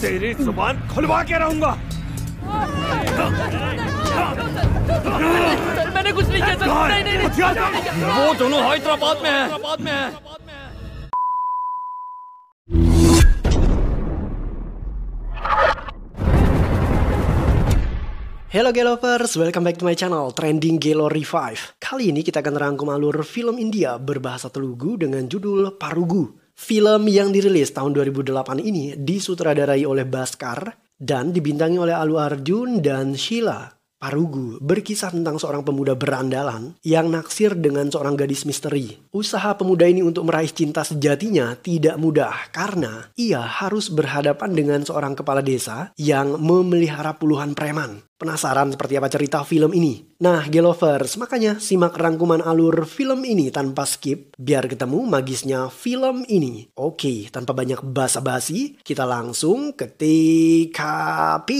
तेरी जुबान खुलवा के रहूंगा मैंने कुछ नहीं किया सर नहीं नहीं नहीं वो दोनों हैदराबाद में हैदराबाद में है Hello Gelovers, welcome back to my channel Trending Gelo Revive. Kali ini kita akan merangkum alur film India berbahasa Telugu dengan judul Parugu. Film yang dirilis tahun 2008 ini disutradarai oleh Baskar dan dibintangi oleh Alu Arjun dan Sheila. Parugu berkisah tentang seorang pemuda berandalan yang naksir dengan seorang gadis misteri. Usaha pemuda ini untuk meraih cinta sejatinya tidak mudah karena ia harus berhadapan dengan seorang kepala desa yang memelihara puluhan preman. Penasaran seperti apa cerita film ini? Nah, Gelovers, makanya simak rangkuman alur film ini tanpa skip biar ketemu magisnya film ini. Oke, tanpa banyak basa-basi, kita langsung ke TKP.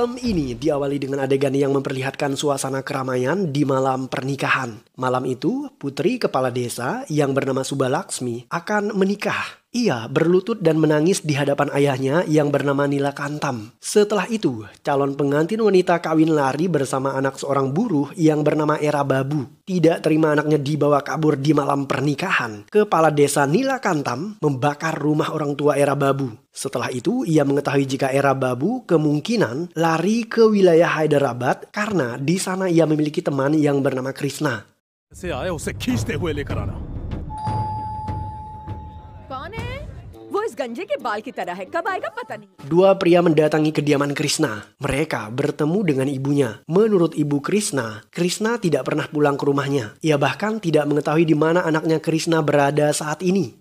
Film ini diawali dengan adegan yang memperlihatkan suasana keramaian di malam pernikahan. Malam itu, putri kepala desa yang bernama Subalaksmi akan menikah ia berlutut dan menangis di hadapan ayahnya yang bernama Nila Kantam. Setelah itu, calon pengantin wanita kawin lari bersama anak seorang buruh yang bernama Era Babu. Tidak terima anaknya dibawa kabur di malam pernikahan. Kepala desa Nila Kantam membakar rumah orang tua Era Babu. Setelah itu, ia mengetahui jika Era Babu kemungkinan lari ke wilayah Hyderabad karena di sana ia memiliki teman yang bernama Krishna. गंजे के बाल की तरह है कब आएगा पता नहीं Dua pria mendatangi kediaman Krishna. Mereka bertemu dengan ibunya. Menurut ibu Krishna, Krishna tidak pernah pulang ke rumahnya. Ia bahkan tidak mengetahui di mana anaknya Krishna berada saat ini.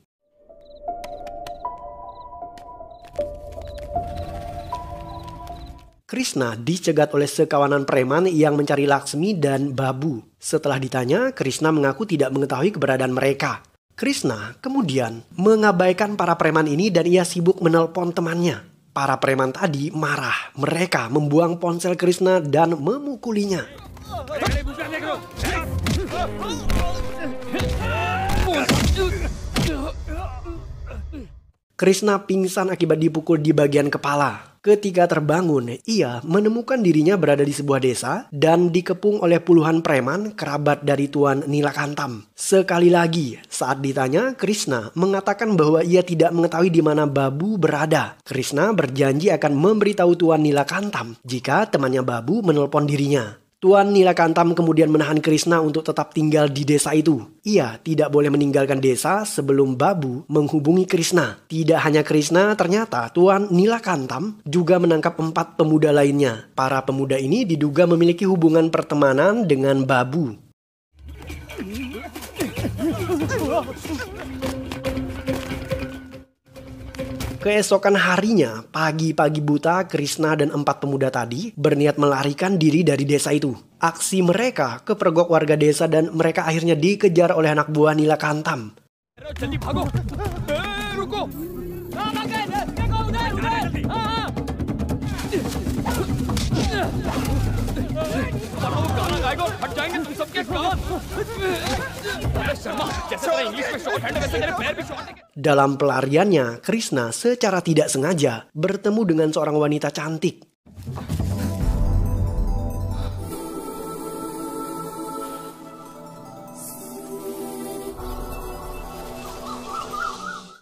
Krishna dicegat oleh sekawanan preman yang mencari Laksmi dan Babu. Setelah ditanya, Krishna mengaku tidak mengetahui keberadaan mereka. Krishna kemudian mengabaikan para preman ini dan ia sibuk menelpon temannya. Para preman tadi marah. Mereka membuang ponsel Krishna dan memukulinya. Krishna pingsan akibat dipukul di bagian kepala. Ketika terbangun, ia menemukan dirinya berada di sebuah desa dan dikepung oleh puluhan preman kerabat dari Tuan Nilakantam. Sekali lagi, saat ditanya, Krishna mengatakan bahwa ia tidak mengetahui di mana Babu berada. Krishna berjanji akan memberitahu Tuan Nilakantam jika temannya Babu menelpon dirinya. Tuan Nilakantam kemudian menahan Krishna untuk tetap tinggal di desa itu. Ia tidak boleh meninggalkan desa sebelum Babu menghubungi Krishna. Tidak hanya Krishna, ternyata Tuan Nilakantam juga menangkap empat pemuda lainnya. Para pemuda ini diduga memiliki hubungan pertemanan dengan Babu. Keesokan harinya, pagi-pagi buta, Krishna dan empat pemuda tadi berniat melarikan diri dari desa itu. Aksi mereka kepergok warga desa dan mereka akhirnya dikejar oleh anak buah Nila Kantam. Dalam pelariannya, Krishna secara tidak sengaja bertemu dengan seorang wanita cantik.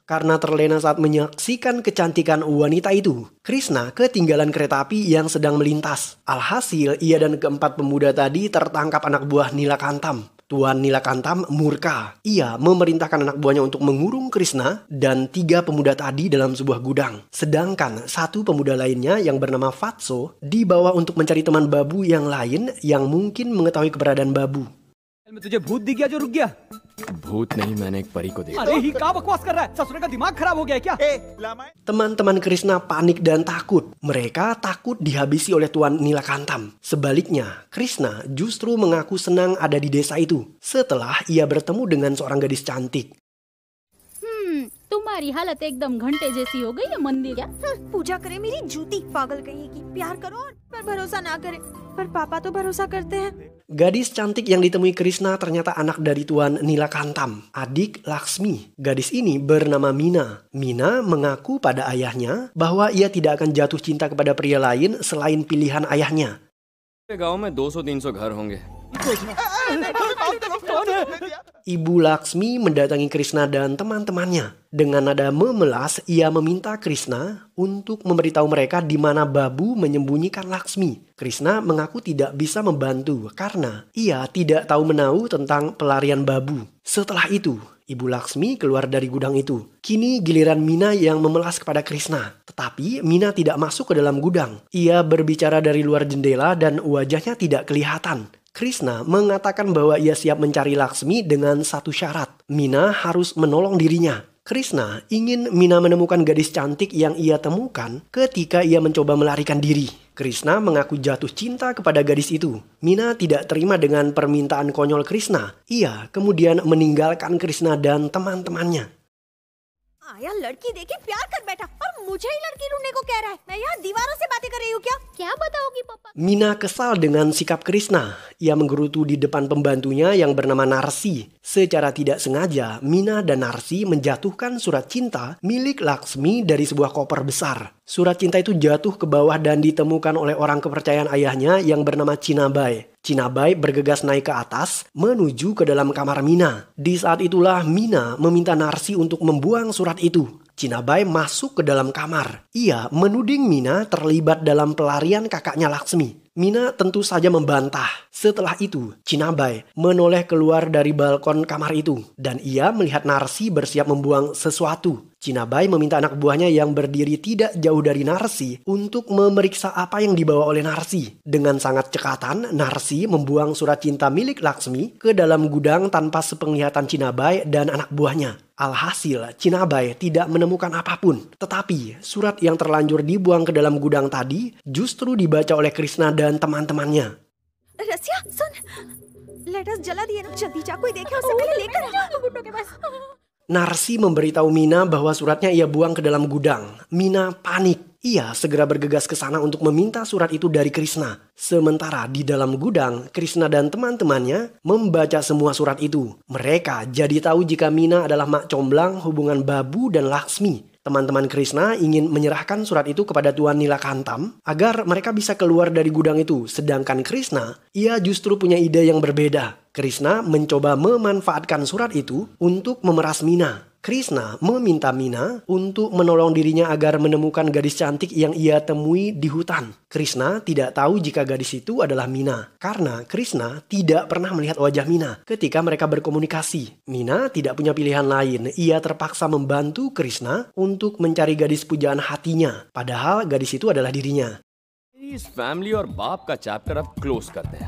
Karena terlena saat menyaksikan kecantikan wanita itu, Krishna ketinggalan kereta api yang sedang melintas. Alhasil, ia dan keempat pemuda tadi tertangkap anak buah Nila Kantam. Tuan Nila Kantam murka. Ia memerintahkan anak buahnya untuk mengurung Krishna dan tiga pemuda tadi dalam sebuah gudang. Sedangkan satu pemuda lainnya yang bernama Fatso dibawa untuk mencari teman babu yang lain yang mungkin mengetahui keberadaan babu. भूत नहीं मैंने एक परी को देखा अरे ही का बकवास कर रहा है ससुरे का दिमाग खराब हो गया क्या teman-teman Krishna panik dan takut mereka takut dihabisi oleh tuan Nilakantam sebaliknya Krishna justru mengaku senang ada di desa itu setelah ia bertemu dengan seorang gadis cantik तुम्हारी हालत एकदम घंटे जैसी हो गई है मंदिर क्या पूजा करे मेरी जूती पागल कहेगी प्यार करो और पर भरोसा ना करे पर पापा तो भरोसा करते हैं Gadis cantik yang ditemui Krishna ternyata anak dari Tuan Nila Kantam, adik Laksmi. Gadis ini bernama Mina. Mina mengaku pada ayahnya bahwa ia tidak akan jatuh cinta kepada pria lain selain pilihan ayahnya. गांव में 200-300 rumah. Ibu Laksmi mendatangi Krishna dan teman-temannya. Dengan nada memelas, ia meminta Krishna untuk memberitahu mereka di mana Babu menyembunyikan Laksmi. Krishna mengaku tidak bisa membantu karena ia tidak tahu menahu tentang pelarian Babu. Setelah itu, Ibu Laksmi keluar dari gudang itu. Kini giliran Mina yang memelas kepada Krishna. Tetapi Mina tidak masuk ke dalam gudang. Ia berbicara dari luar jendela dan wajahnya tidak kelihatan. Krishna mengatakan bahwa ia siap mencari Laksmi dengan satu syarat. Mina harus menolong dirinya. Krishna ingin Mina menemukan gadis cantik yang ia temukan ketika ia mencoba melarikan diri. Krishna mengaku jatuh cinta kepada gadis itu. Mina tidak terima dengan permintaan konyol Krishna. Ia kemudian meninggalkan Krishna dan teman-temannya. आया लड़की देखे प्यार कर बैठा और मुझे ही लड़की ढूंढने को कह रहा है मैं यहाँ दीवारों से बातें कर रही हूँ क्या क्या बताओगी पापा Mina kesal dengan sikap Krishna. Ia menggerutu di depan pembantunya yang bernama Narsi. Secara tidak sengaja, Mina dan Narsi menjatuhkan surat cinta milik Laksmi dari sebuah koper besar. Surat cinta itu jatuh ke bawah dan ditemukan oleh orang kepercayaan ayahnya yang bernama Cinabai. Cinabai bergegas naik ke atas menuju ke dalam kamar Mina. Di saat itulah Mina meminta Narsi untuk membuang surat itu. Cinabai masuk ke dalam kamar. Ia menuding Mina terlibat dalam pelarian kakaknya Laksmi. Mina tentu saja membantah. Setelah itu, Cinabai menoleh keluar dari balkon kamar itu dan ia melihat Narsi bersiap membuang sesuatu. Cinabai meminta anak buahnya yang berdiri tidak jauh dari Narsi untuk memeriksa apa yang dibawa oleh Narsi. Dengan sangat cekatan, Narsi membuang surat cinta milik Laksmi ke dalam gudang tanpa sepenglihatan Cinabai dan anak buahnya. Alhasil, Cinabai tidak menemukan apapun. Tetapi, surat yang terlanjur dibuang ke dalam gudang tadi justru dibaca oleh Krishna dan teman-temannya. Rasya, Sun. let us जला dia nak. जल्दी cakoi कोई देखे उससे Narsi memberitahu Mina bahwa suratnya ia buang ke dalam gudang. Mina panik. Ia segera bergegas ke sana untuk meminta surat itu dari Krishna. Sementara di dalam gudang, Krishna dan teman-temannya membaca semua surat itu. Mereka jadi tahu jika Mina adalah mak comblang hubungan Babu dan Laksmi teman-teman Krishna ingin menyerahkan surat itu kepada Tuan Nila Kantam agar mereka bisa keluar dari gudang itu. Sedangkan Krishna, ia justru punya ide yang berbeda. Krishna mencoba memanfaatkan surat itu untuk memeras Mina. Krishna meminta Mina untuk menolong dirinya agar menemukan gadis cantik yang ia temui di hutan. Krishna tidak tahu jika gadis itu adalah Mina, karena Krishna tidak pernah melihat wajah Mina ketika mereka berkomunikasi. Mina tidak punya pilihan lain, ia terpaksa membantu Krishna untuk mencari gadis pujaan hatinya, padahal gadis itu adalah dirinya. Ini family और बाप chapter chapter close karte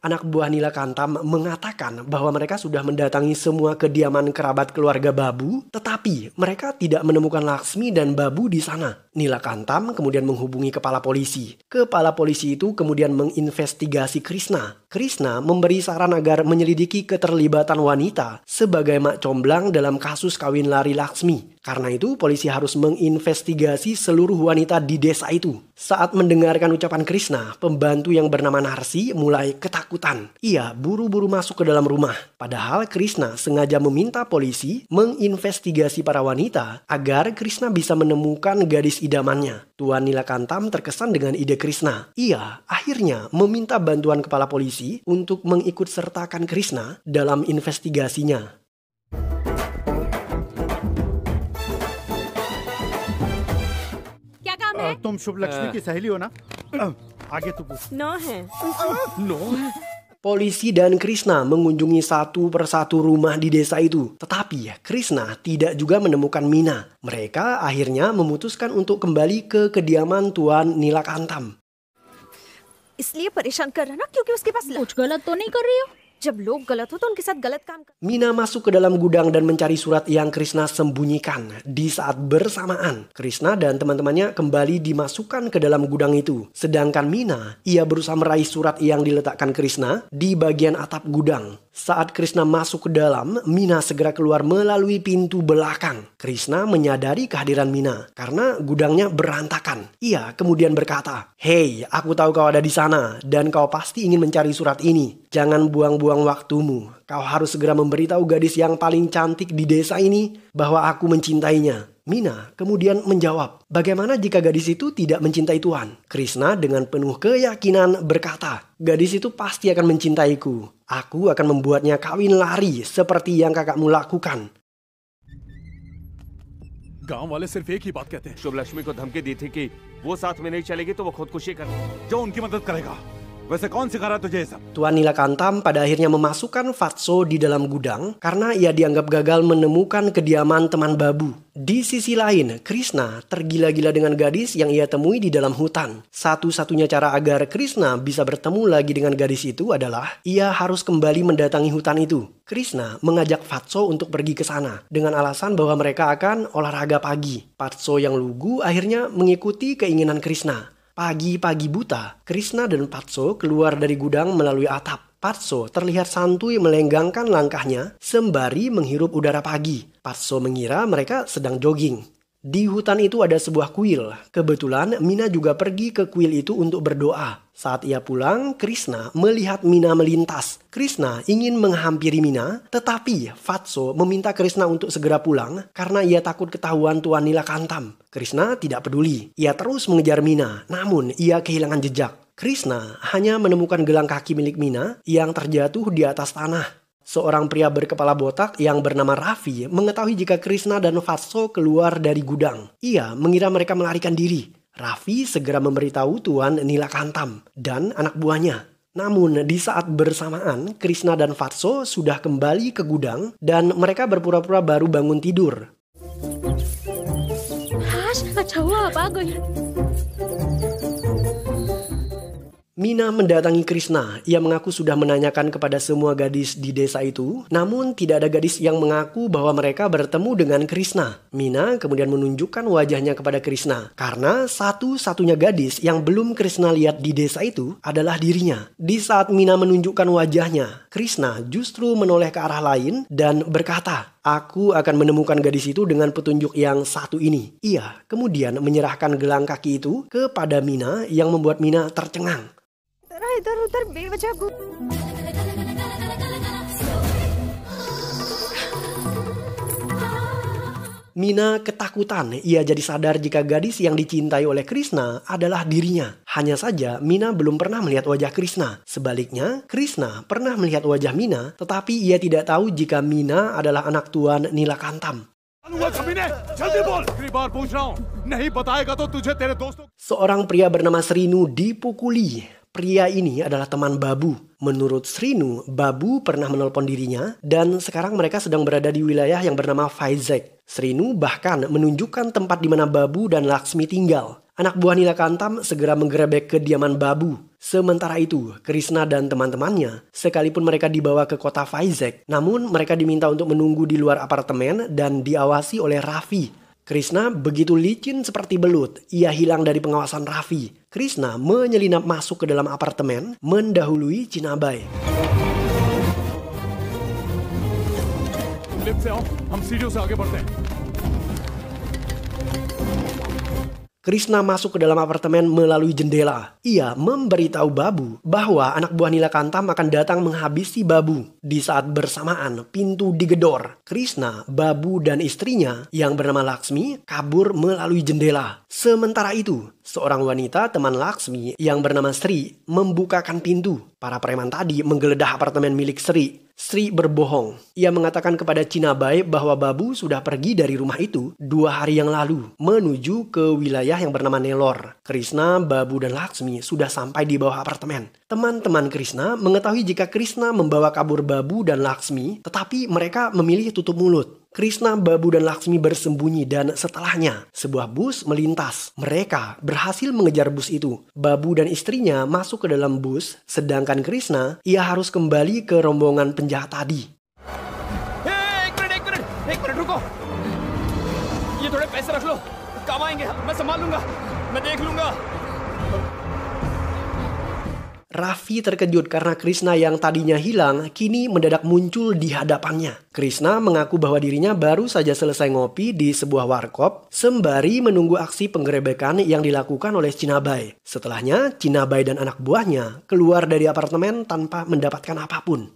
anak buah Nila Kantam mengatakan bahwa mereka sudah mendatangi semua kediaman kerabat keluarga Babu, tetapi mereka tidak menemukan Laksmi dan Babu di sana. Nila Kantam kemudian menghubungi kepala polisi. Kepala polisi itu kemudian menginvestigasi Krishna. Krishna memberi saran agar menyelidiki keterlibatan wanita sebagai mak comblang dalam kasus kawin lari Laksmi. Karena itu, polisi harus menginvestigasi seluruh wanita di desa itu. Saat mendengarkan ucapan Krishna, pembantu yang bernama Narsi mulai ketakutan. Ia buru-buru masuk ke dalam rumah. Padahal Krishna sengaja meminta polisi menginvestigasi para wanita agar Krishna bisa menemukan gadis idamannya. Tuan Nilakantam terkesan dengan ide Krishna. Ia akhirnya meminta bantuan kepala polisi untuk mengikut sertakan Krishna dalam investigasinya. और तुम शुभ लक्ष्मी की सहेली हो ना आगे तो पूछ है नौ है Polisi dan Krishna mengunjungi satu persatu rumah di desa itu. Tetapi ya, Krishna tidak juga menemukan Mina. Mereka akhirnya memutuskan untuk kembali ke kediaman Tuan Nilakantam. इसलिए परेशान कर रहा ना क्योंकि उसके पास कुछ गलत Mina masuk ke dalam gudang dan mencari surat yang Krishna sembunyikan. Di saat bersamaan, Krishna dan teman-temannya kembali dimasukkan ke dalam gudang itu. Sedangkan Mina, ia berusaha meraih surat yang diletakkan Krishna di bagian atap gudang. Saat Krishna masuk ke dalam, Mina segera keluar melalui pintu belakang. Krishna menyadari kehadiran Mina karena gudangnya berantakan. Ia kemudian berkata, Hei, aku tahu kau ada di sana dan kau pasti ingin mencari surat ini. Jangan buang-buang waktumu. Kau harus segera memberitahu gadis yang paling cantik di desa ini bahwa aku mencintainya. Mina kemudian menjawab, "Bagaimana jika gadis itu tidak mencintai Tuhan?" Krishna dengan penuh keyakinan berkata, "Gadis itu pasti akan mencintaiku. Aku akan membuatnya kawin lari seperti yang kakakmu lakukan." गांव वैसे कौन सिखा रहा तुझे सब Tuan Nilakantam pada akhirnya memasukkan Fatso di dalam gudang karena ia dianggap gagal menemukan kediaman teman Babu. Di sisi lain, Krishna tergila-gila dengan gadis yang ia temui di dalam hutan. Satu-satunya cara agar Krishna bisa bertemu lagi dengan gadis itu adalah ia harus kembali mendatangi hutan itu. Krishna mengajak Fatso untuk pergi ke sana dengan alasan bahwa mereka akan olahraga pagi. Fatso yang lugu akhirnya mengikuti keinginan Krishna. Pagi-pagi buta, Krishna dan Patso keluar dari gudang melalui atap. Patso terlihat santuy melenggangkan langkahnya sembari menghirup udara pagi. Patso mengira mereka sedang jogging. Di hutan itu ada sebuah kuil. Kebetulan Mina juga pergi ke kuil itu untuk berdoa. Saat ia pulang, Krishna melihat Mina melintas. Krishna ingin menghampiri Mina, tetapi Fatso meminta Krishna untuk segera pulang karena ia takut ketahuan Tuan Nila Kantam. Krishna tidak peduli. Ia terus mengejar Mina, namun ia kehilangan jejak. Krishna hanya menemukan gelang kaki milik Mina yang terjatuh di atas tanah. Seorang pria berkepala botak yang bernama Raffi mengetahui jika Krishna dan Faso keluar dari gudang. Ia mengira mereka melarikan diri. Raffi segera memberitahu Tuan Nila Kantam dan anak buahnya. Namun di saat bersamaan Krishna dan Vatso sudah kembali ke gudang dan mereka berpura-pura baru bangun tidur. Hash, Mina mendatangi Krishna. Ia mengaku sudah menanyakan kepada semua gadis di desa itu, namun tidak ada gadis yang mengaku bahwa mereka bertemu dengan Krishna. Mina kemudian menunjukkan wajahnya kepada Krishna, karena satu-satunya gadis yang belum Krishna lihat di desa itu adalah dirinya. Di saat Mina menunjukkan wajahnya, Krishna justru menoleh ke arah lain dan berkata, Aku akan menemukan gadis itu dengan petunjuk yang satu ini. Ia kemudian menyerahkan gelang kaki itu kepada Mina yang membuat Mina tercengang. इधर उधर बेवजह घूम Mina ketakutan. Ia jadi sadar jika gadis yang dicintai oleh Krishna adalah dirinya. Hanya saja, Mina belum pernah melihat wajah Krishna. Sebaliknya, Krishna pernah melihat wajah Mina, tetapi ia tidak tahu jika Mina adalah anak tuan Nila Kantam. Seorang pria bernama Srinu dipukuli Pria ini adalah teman Babu. Menurut Srinu, Babu pernah menelpon dirinya dan sekarang mereka sedang berada di wilayah yang bernama Faizek. Srinu bahkan menunjukkan tempat di mana Babu dan Laksmi tinggal. Anak buah Nila Kantam segera menggerebek kediaman Babu. Sementara itu, Krishna dan teman-temannya, sekalipun mereka dibawa ke kota Faizek, namun mereka diminta untuk menunggu di luar apartemen dan diawasi oleh Raffi, Krishna begitu licin seperti belut. Ia hilang dari pengawasan Raffi. Krishna menyelinap masuk ke dalam apartemen, mendahului Cinabai. I'm serious, Krishna masuk ke dalam apartemen melalui jendela. Ia memberitahu Babu bahwa anak buah Nila Kantam akan datang menghabisi Babu. Di saat bersamaan, pintu digedor. Krishna, Babu, dan istrinya yang bernama Laksmi kabur melalui jendela. Sementara itu, seorang wanita teman Laksmi yang bernama Sri membukakan pintu. Para preman tadi menggeledah apartemen milik Sri. Sri berbohong. Ia mengatakan kepada Cinabai bahwa Babu sudah pergi dari rumah itu dua hari yang lalu menuju ke wilayah yang bernama Nelor. Krishna, Babu, dan Laksmi sudah sampai di bawah apartemen. Teman-teman Krishna mengetahui jika Krishna membawa kabur Babu dan Laksmi, tetapi mereka memilih tutup mulut. Krishna, Babu, dan Laksmi bersembunyi dan setelahnya sebuah bus melintas. Mereka berhasil mengejar bus itu. Babu dan istrinya masuk ke dalam bus, sedangkan Krishna ia harus kembali ke rombongan penjahat tadi. Hey, ek minute, Hey, minute, ruko. Raffi terkejut karena Krishna yang tadinya hilang kini mendadak muncul di hadapannya. Krishna mengaku bahwa dirinya baru saja selesai ngopi di sebuah warkop sembari menunggu aksi penggerebekan yang dilakukan oleh Cinabai. Setelahnya, Cinabai dan anak buahnya keluar dari apartemen tanpa mendapatkan apapun.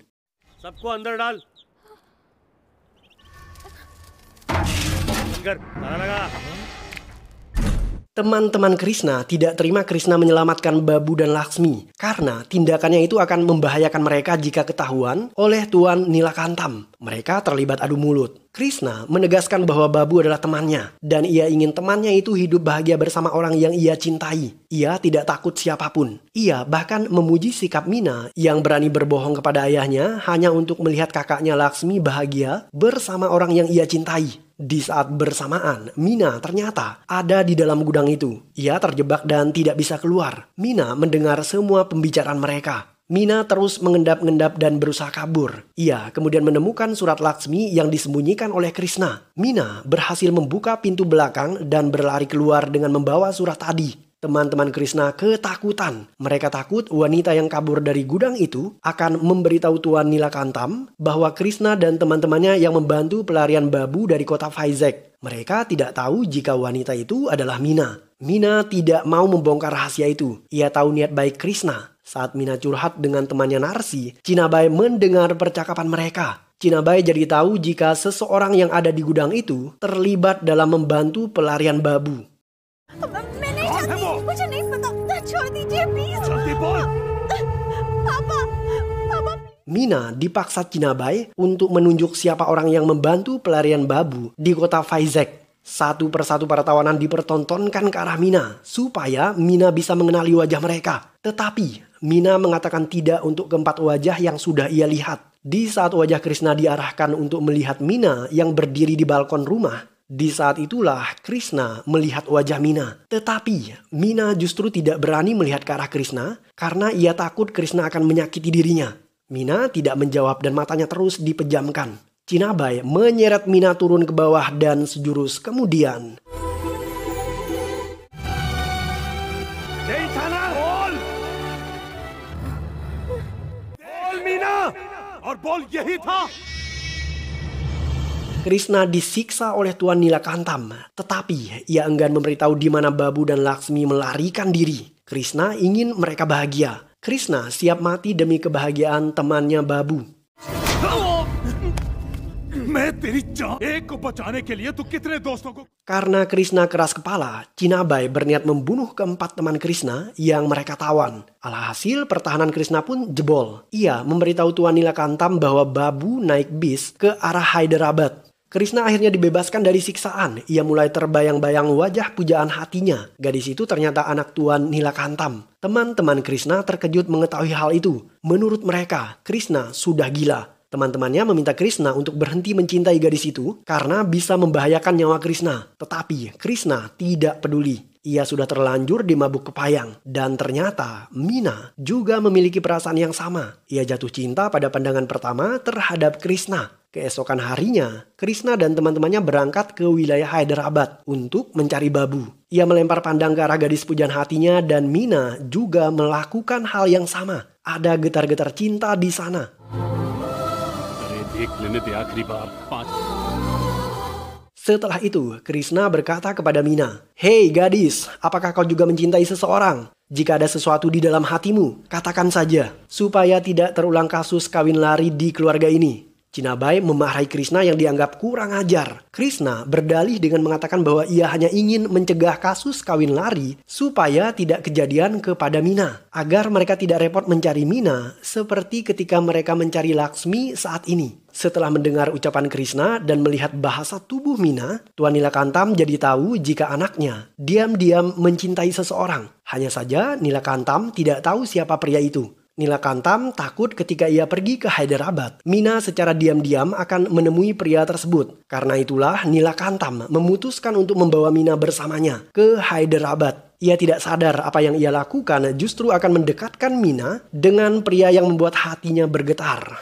Teman-teman Krishna tidak terima Krishna menyelamatkan Babu dan Laksmi karena tindakannya itu akan membahayakan mereka jika ketahuan oleh Tuan Nilakantam. Mereka terlibat adu mulut. Krishna menegaskan bahwa Babu adalah temannya dan ia ingin temannya itu hidup bahagia bersama orang yang ia cintai. Ia tidak takut siapapun. Ia bahkan memuji sikap Mina yang berani berbohong kepada ayahnya hanya untuk melihat kakaknya Laksmi bahagia bersama orang yang ia cintai. Di saat bersamaan, Mina ternyata ada di dalam gudang itu. Ia terjebak dan tidak bisa keluar. Mina mendengar semua pembicaraan mereka. Mina terus mengendap-endap dan berusaha kabur. Ia kemudian menemukan surat Laksmi yang disembunyikan oleh Krishna. Mina berhasil membuka pintu belakang dan berlari keluar dengan membawa surat tadi. Teman-teman Krishna ketakutan. Mereka takut wanita yang kabur dari gudang itu akan memberitahu Tuan kantam bahwa Krishna dan teman-temannya yang membantu pelarian babu dari kota Faizek. Mereka tidak tahu jika wanita itu adalah Mina. Mina tidak mau membongkar rahasia itu. Ia tahu niat baik Krishna. Saat Mina curhat dengan temannya Narsi, Cinabai mendengar percakapan mereka. Cinabai jadi tahu jika seseorang yang ada di gudang itu terlibat dalam membantu pelarian babu. पास है वो मुझे नहीं पता छोड़ दीजिए प्लीज जल्दी बोल Mina dipaksa Cinabai untuk menunjuk siapa orang yang membantu pelarian babu di kota Faizek. Satu persatu para tawanan dipertontonkan ke arah Mina supaya Mina bisa mengenali wajah mereka. Tetapi Mina mengatakan tidak untuk keempat wajah yang sudah ia lihat. Di saat wajah Krishna diarahkan untuk melihat Mina yang berdiri di balkon rumah, di saat itulah Krishna melihat wajah Mina. Tetapi Mina justru tidak berani melihat ke arah Krishna karena ia takut Krishna akan menyakiti dirinya. Mina tidak menjawab dan matanya terus dipejamkan. Cinabai menyeret Mina turun ke bawah dan sejurus kemudian. bol Krishna disiksa oleh Tuan Nila Kantam, tetapi ia enggan memberitahu di mana Babu dan Laksmi melarikan diri. Krishna ingin mereka bahagia. Krishna siap mati demi kebahagiaan temannya Babu. Karena Krishna keras kepala, Cinabai berniat membunuh keempat teman Krishna yang mereka tawan. Alhasil pertahanan Krishna pun jebol. Ia memberitahu Tuan Nila Kantam bahwa Babu naik bis ke arah Hyderabad. Krishna akhirnya dibebaskan dari siksaan. Ia mulai terbayang-bayang wajah pujaan hatinya. Gadis itu ternyata anak tuan Nila Kantam. Teman-teman Krishna terkejut mengetahui hal itu. Menurut mereka, Krishna sudah gila. Teman-temannya meminta Krishna untuk berhenti mencintai gadis itu karena bisa membahayakan nyawa Krishna. Tetapi Krishna tidak peduli. Ia sudah terlanjur di mabuk kepayang. Dan ternyata Mina juga memiliki perasaan yang sama. Ia jatuh cinta pada pandangan pertama terhadap Krishna. Keesokan harinya, Krishna dan teman-temannya berangkat ke wilayah Hyderabad untuk mencari babu. Ia melempar pandang ke arah gadis pujian hatinya dan Mina juga melakukan hal yang sama. Ada getar-getar cinta di sana. Ya, Setelah itu, Krishna berkata kepada Mina, Hei gadis, apakah kau juga mencintai seseorang? Jika ada sesuatu di dalam hatimu, katakan saja, supaya tidak terulang kasus kawin lari di keluarga ini. Cinabai memarahi Krishna yang dianggap kurang ajar. Krishna berdalih dengan mengatakan bahwa ia hanya ingin mencegah kasus kawin lari supaya tidak kejadian kepada Mina. Agar mereka tidak repot mencari Mina seperti ketika mereka mencari Laksmi saat ini. Setelah mendengar ucapan Krishna dan melihat bahasa tubuh Mina, Tuan Nila Kantam jadi tahu jika anaknya diam-diam mencintai seseorang. Hanya saja Nila Kantam tidak tahu siapa pria itu. Nila Nilakantam takut ketika ia pergi ke Hyderabad. Mina secara diam-diam akan menemui pria tersebut. Karena itulah Nila Nilakantam memutuskan untuk membawa Mina bersamanya ke Hyderabad. Ia tidak sadar apa yang ia lakukan justru akan mendekatkan Mina dengan pria yang membuat hatinya bergetar.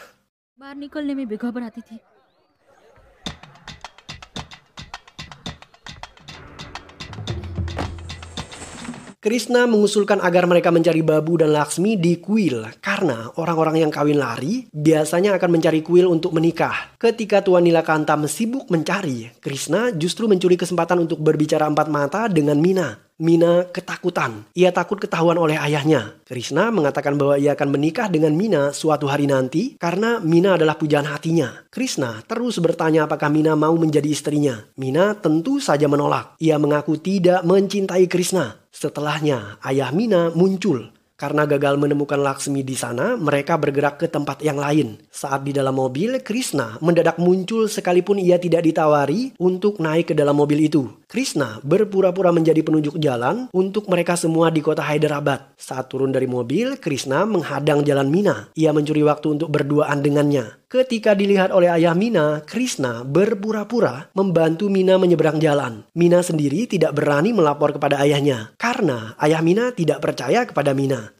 Krishna mengusulkan agar mereka mencari Babu dan Laksmi di kuil karena orang-orang yang kawin lari biasanya akan mencari kuil untuk menikah. Ketika Tuan Nila Nilakanta sibuk mencari, Krishna justru mencuri kesempatan untuk berbicara empat mata dengan Mina. Mina ketakutan. Ia takut ketahuan oleh ayahnya. Krishna mengatakan bahwa ia akan menikah dengan Mina suatu hari nanti karena Mina adalah pujaan hatinya. Krishna terus bertanya apakah Mina mau menjadi istrinya. Mina tentu saja menolak. Ia mengaku tidak mencintai Krishna. Setelahnya, ayah Mina muncul karena gagal menemukan Laksmi di sana, mereka bergerak ke tempat yang lain. Saat di dalam mobil, Krishna mendadak muncul sekalipun ia tidak ditawari untuk naik ke dalam mobil itu. Krishna berpura-pura menjadi penunjuk jalan untuk mereka semua di kota Hyderabad. Saat turun dari mobil, Krishna menghadang jalan Mina. Ia mencuri waktu untuk berduaan dengannya. Ketika dilihat oleh ayah Mina, Krishna berpura-pura membantu Mina menyeberang jalan. Mina sendiri tidak berani melapor kepada ayahnya karena ayah Mina tidak percaya kepada Mina.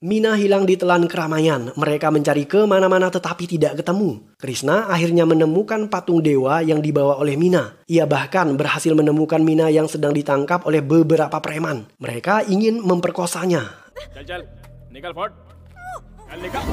Mina hilang di telan keramaian. Mereka mencari kemana-mana tetapi tidak ketemu. Krishna akhirnya menemukan patung dewa yang dibawa oleh Mina. Ia bahkan berhasil menemukan Mina yang sedang ditangkap oleh beberapa preman. Mereka ingin memperkosanya. Jal, jal. Nikal, Ford. Jal, nikal.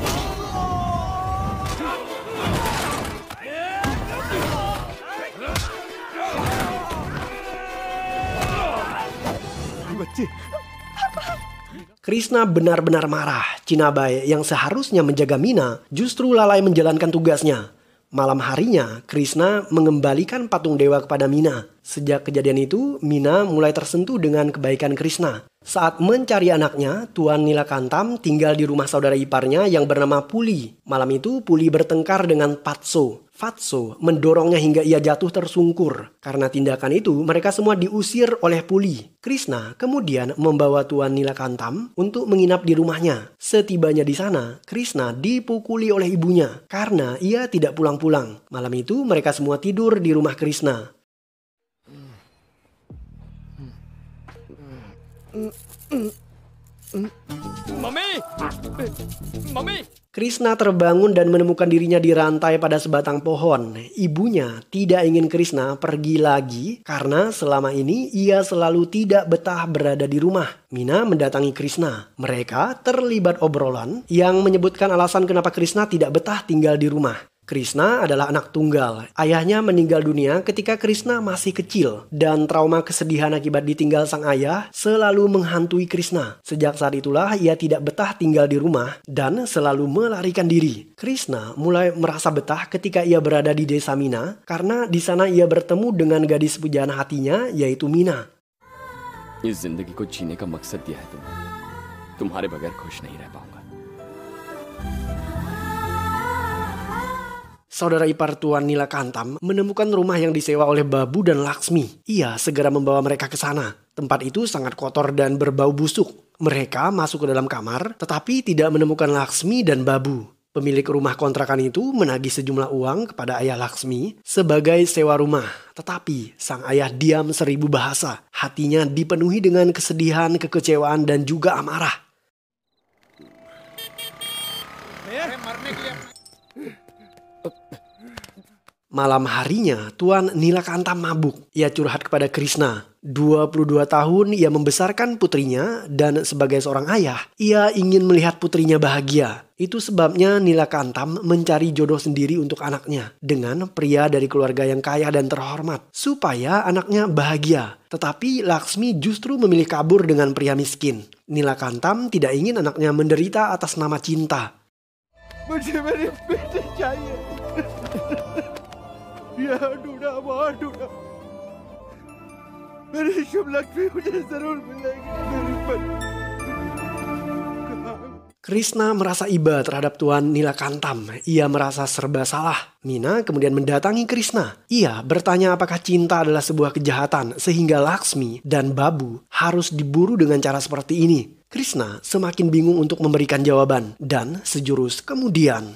Krishna benar-benar marah. Cinabai yang seharusnya menjaga Mina justru lalai menjalankan tugasnya. Malam harinya, Krishna mengembalikan patung dewa kepada Mina. Sejak kejadian itu, Mina mulai tersentuh dengan kebaikan Krishna. Saat mencari anaknya, Tuan Nila Nilakantam tinggal di rumah saudara iparnya yang bernama Puli. Malam itu, Puli bertengkar dengan Patso, Fatso mendorongnya hingga ia jatuh tersungkur. Karena tindakan itu, mereka semua diusir oleh puli. Krishna kemudian membawa Tuan Nila Nilakantam untuk menginap di rumahnya. Setibanya di sana, Krishna dipukuli oleh ibunya karena ia tidak pulang-pulang. Malam itu, mereka semua tidur di rumah Krishna. Mami! Mami! Krishna terbangun dan menemukan dirinya di rantai pada sebatang pohon. Ibunya tidak ingin Krishna pergi lagi karena selama ini ia selalu tidak betah berada di rumah. Mina mendatangi Krishna. Mereka terlibat obrolan yang menyebutkan alasan kenapa Krishna tidak betah tinggal di rumah. Krishna adalah anak tunggal. Ayahnya meninggal dunia ketika Krishna masih kecil dan trauma kesedihan akibat ditinggal sang ayah selalu menghantui Krishna. Sejak saat itulah ia tidak betah tinggal di rumah dan selalu melarikan diri. Krishna mulai merasa betah ketika ia berada di desa Mina karena di sana ia bertemu dengan gadis pujaan hatinya yaitu Mina. Ini जिंदगी maksudnya जीने का मकसद saudara ipar Tuan Nila Kantam menemukan rumah yang disewa oleh Babu dan Laksmi. Ia segera membawa mereka ke sana. Tempat itu sangat kotor dan berbau busuk. Mereka masuk ke dalam kamar, tetapi tidak menemukan Laksmi dan Babu. Pemilik rumah kontrakan itu menagih sejumlah uang kepada ayah Laksmi sebagai sewa rumah. Tetapi sang ayah diam seribu bahasa. Hatinya dipenuhi dengan kesedihan, kekecewaan, dan juga amarah. Eh, Malam harinya, Tuan Nilakanta mabuk. Ia curhat kepada Krishna. 22 tahun ia membesarkan putrinya dan sebagai seorang ayah, ia ingin melihat putrinya bahagia. Itu sebabnya nila kantam mencari jodoh sendiri untuk anaknya dengan pria dari keluarga yang kaya dan terhormat supaya anaknya bahagia. Tetapi Laksmi justru memilih kabur dengan pria miskin. nila kantam tidak ingin anaknya menderita atas nama cinta. या ढूंढा वहां ढूंढा मेरी शुभ लक्ष्मी मुझे Krishna merasa iba terhadap Tuan Nilakantam. Ia merasa serba salah. Mina kemudian mendatangi Krishna. Ia bertanya apakah cinta adalah sebuah kejahatan sehingga Laksmi dan Babu harus diburu dengan cara seperti ini. Krishna semakin bingung untuk memberikan jawaban dan sejurus kemudian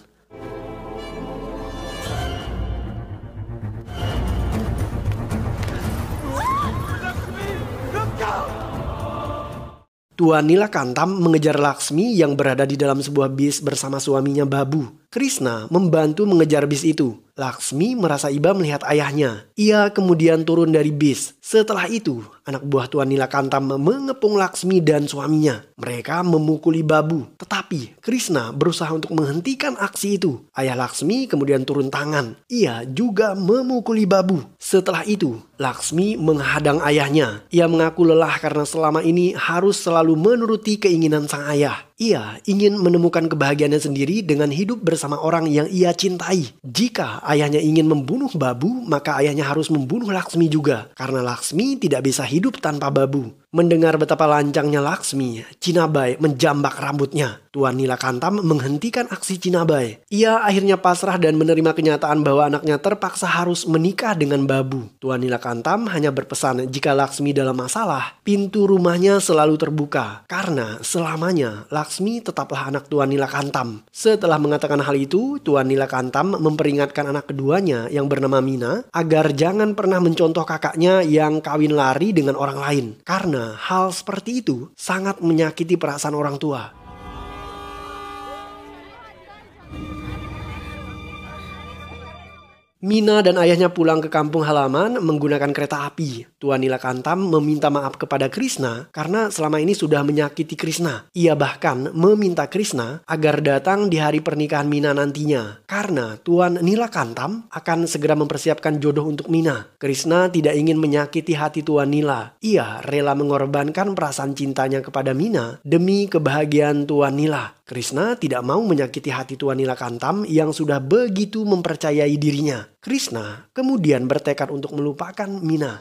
Nila Kantam mengejar Laksmi yang berada di dalam sebuah bis bersama suaminya Babu. Krishna membantu mengejar bis itu. Laksmi merasa iba melihat ayahnya. Ia kemudian turun dari bis. Setelah itu, anak buah Tuan Kantam mengepung Laksmi dan suaminya. Mereka memukuli babu. Tetapi Krishna berusaha untuk menghentikan aksi itu. Ayah Laksmi kemudian turun tangan. Ia juga memukuli babu. Setelah itu, Laksmi menghadang ayahnya. Ia mengaku lelah karena selama ini harus selalu menuruti keinginan sang ayah. Ia ingin menemukan kebahagiaannya sendiri dengan hidup bersama orang yang ia cintai. Jika ayahnya ingin membunuh babu, maka ayahnya harus membunuh Laksmi juga, karena Laksmi tidak bisa hidup tanpa babu. Mendengar betapa lancangnya Laksmi, Cinabai menjambak rambutnya. Tuan Nila Kantam menghentikan aksi Cinabai. Ia akhirnya pasrah dan menerima kenyataan bahwa anaknya terpaksa harus menikah dengan Babu. Tuan Nila Kantam hanya berpesan jika Laksmi dalam masalah, pintu rumahnya selalu terbuka. Karena selamanya Laksmi tetaplah anak Tuan Nila Kantam. Setelah mengatakan hal itu, Tuan Nila Kantam memperingatkan anak keduanya yang bernama Mina agar jangan pernah mencontoh kakaknya yang kawin lari dengan orang lain. Karena hal seperti itu sangat menyakiti perasaan orang tua. Mina dan ayahnya pulang ke kampung halaman menggunakan kereta api. Tuan Nila Nilakantam meminta maaf kepada Krishna karena selama ini sudah menyakiti Krishna. Ia bahkan meminta Krishna agar datang di hari pernikahan Mina nantinya karena Tuan Nila Nilakantam akan segera mempersiapkan jodoh untuk Mina. Krishna tidak ingin menyakiti hati Tuan Nila. Ia rela mengorbankan perasaan cintanya kepada Mina demi kebahagiaan Tuan Nila. Krishna tidak mau menyakiti hati Tuan Nila Nilakantam yang sudah begitu mempercayai dirinya. Krishna kemudian bertekad untuk melupakan Mina.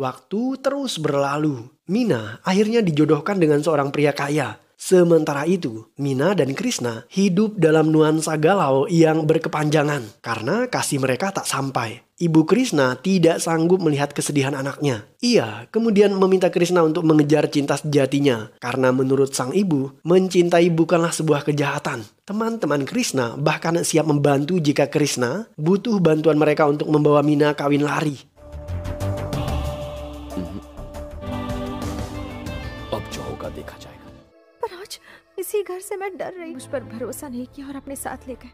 Waktu terus berlalu. Mina akhirnya dijodohkan dengan seorang pria kaya Sementara itu, Mina dan Krishna hidup dalam nuansa galau yang berkepanjangan karena kasih mereka tak sampai. Ibu Krishna tidak sanggup melihat kesedihan anaknya. Ia kemudian meminta Krishna untuk mengejar cinta sejatinya karena menurut sang ibu, mencintai bukanlah sebuah kejahatan. Teman-teman Krishna bahkan siap membantu jika Krishna butuh bantuan mereka untuk membawa Mina kawin lari. के घर से मैं डर रही मुझ पर भरोसा नहीं किया और अपने साथ ले गए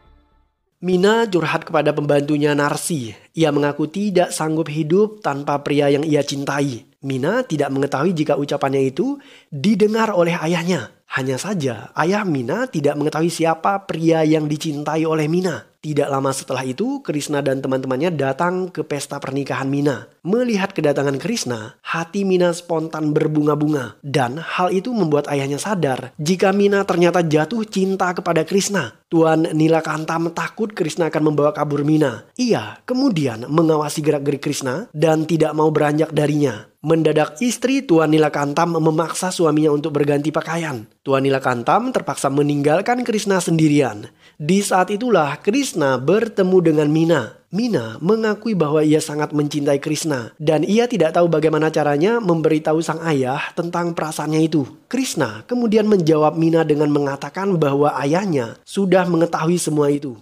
Mina curhat kepada pembantunya Narsi. Ia mengaku tidak sanggup hidup tanpa pria yang ia cintai. Mina tidak mengetahui jika ucapannya itu didengar oleh ayahnya. Hanya saja, ayah Mina tidak mengetahui siapa pria yang dicintai oleh Mina. Tidak lama setelah itu, Krishna dan teman-temannya datang ke pesta pernikahan Mina. Melihat kedatangan Krishna, hati Mina spontan berbunga-bunga. Dan hal itu membuat ayahnya sadar jika Mina ternyata jatuh cinta kepada Krishna. Tuan Nila Kanta takut Krishna akan membawa kabur Mina. Ia kemudian mengawasi gerak-gerik Krishna dan tidak mau beranjak darinya. Mendadak istri Tuan Nila Nilakantam memaksa suaminya untuk berganti pakaian. Tuan Nila Nilakantam terpaksa meninggalkan Krishna sendirian. Di saat itulah Krishna Krishna bertemu dengan Mina. Mina mengakui bahwa ia sangat mencintai Krishna dan ia tidak tahu bagaimana caranya memberitahu sang ayah tentang perasaannya itu. Krishna kemudian menjawab Mina dengan mengatakan bahwa ayahnya sudah mengetahui semua itu.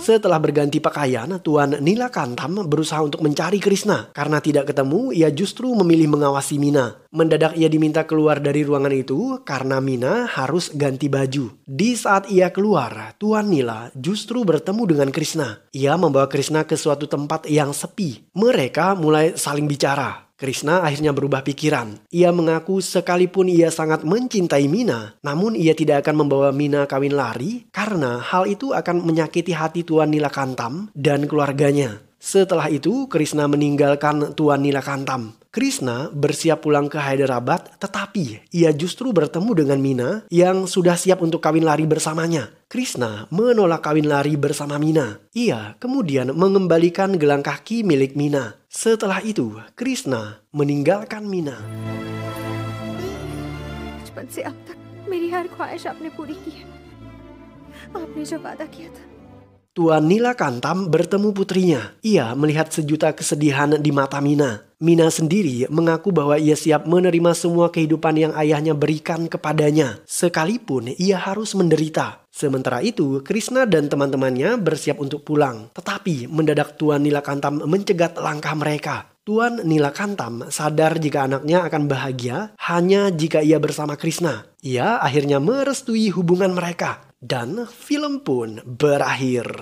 Setelah berganti pakaian, Tuan Nila Kantam berusaha untuk mencari Krishna. Karena tidak ketemu, ia justru memilih mengawasi Mina. Mendadak ia diminta keluar dari ruangan itu karena Mina harus ganti baju. Di saat ia keluar, Tuan Nila justru bertemu dengan Krishna. Ia membawa Krishna ke suatu tempat yang sepi. Mereka mulai saling bicara. Krishna akhirnya berubah pikiran. Ia mengaku sekalipun ia sangat mencintai Mina, namun ia tidak akan membawa Mina kawin lari karena hal itu akan menyakiti hati Tuan Nila Nilakantam dan keluarganya. Setelah itu, Krishna meninggalkan Tuan Nila Nilakantam. Krishna bersiap pulang ke Hyderabad, tetapi ia justru bertemu dengan Mina yang sudah siap untuk kawin lari bersamanya. Krishna menolak kawin lari bersama Mina. Ia kemudian mengembalikan gelang kaki milik Mina. Setelah itu, Krishna meninggalkan Mina. Tuan Nila Kantam bertemu putrinya. Ia melihat sejuta kesedihan di mata Mina. Mina sendiri mengaku bahwa ia siap menerima semua kehidupan yang ayahnya berikan kepadanya, sekalipun ia harus menderita. Sementara itu, Krishna dan teman-temannya bersiap untuk pulang. Tetapi mendadak Tuan Nila Kantam mencegat langkah mereka. Tuan Nila Kantam sadar jika anaknya akan bahagia hanya jika ia bersama Krishna. Ia akhirnya merestui hubungan mereka. Dan film pun berakhir.